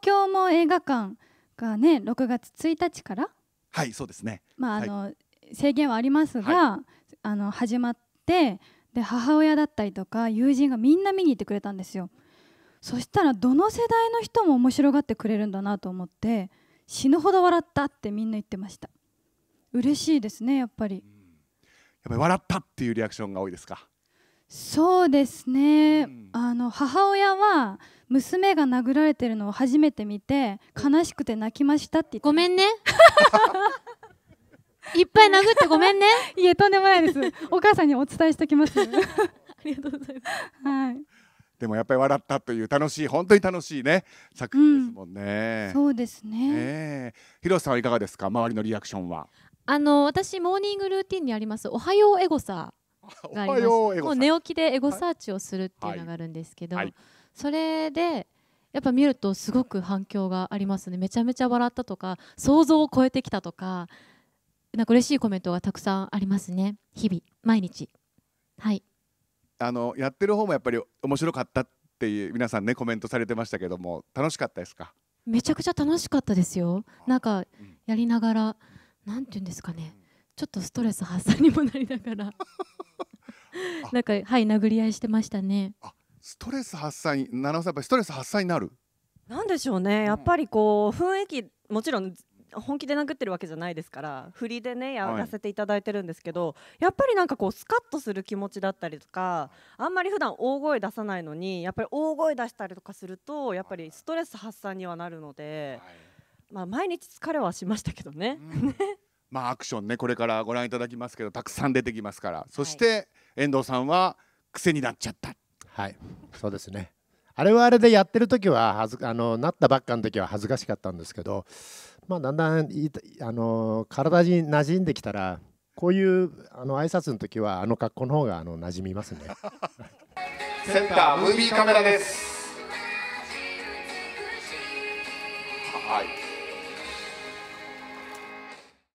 京も映画館がね6月1日からはいそうですね、まああの、はい、制限はありますが、はい、あの始まってで母親だったりとか友人がみんな見に行ってくれたんですよそしたらどの世代の人も面白がってくれるんだなと思って死ぬほど笑ったってみんな言ってました嬉しいですねやっぱりやっぱり笑ったっていうリアクションが多いですかそうですね、うん、あの母親は娘が殴られてるのを初めて見て悲しくて泣きましたってごめんね いっぱい殴ってごめんね いえとんでもないですお母さんにお伝えしてきます ありがとうございます、はい、でもやっぱり笑ったという楽しい本当に楽しいね作品ですもんね、うん、そうですねね広瀬さんはいかがですか周りのリアクションはあの私モーニングルーティンにありますおはようエゴサがありますもう寝起きでエゴサーチをするっていうのがあるんですけど、はいはい、それでやっぱ見るとすごく反響がありますねめちゃめちゃ笑ったとか想像を超えてきたとかなんか嬉しいコメントがたくさんありますね日々毎日はいあのやってる方もやっぱり面白かったっていう皆さんねコメントされてましたけども楽しかったですかめちゃくちゃ楽しかったですよなんかやりながら、うん、なんて言うんですかね、ちょっとストレス発散にもなりながらなんかはい殴り合いしてましたね。ストレス発散七尾さんやっぱりストレス発散になる。なんでしょうねやっぱりこう雰囲気もちろん本気で殴ってるわけじゃないですから振りでねやらせていただいてるんですけど、はい、やっぱりなんかこうスカッとする気持ちだったりとかあんまり普段大声出さないのにやっぱり大声出したりとかするとやっぱりストレス発散にはなるので、はい、まあ毎日疲れはしましたけどね。うん、まあアクションねこれからご覧いただきますけどたくさん出てきますからそして、はい遠藤さんは癖になっちゃったはいそうですねあれはあれでやってる時ははずあのなったばっかの時は恥ずかしかったんですけど、まあ、だんだんあの体に馴染んできたらこういうあの挨拶の時はあの格好の方があの馴染みますねセンタームービーカメラですはい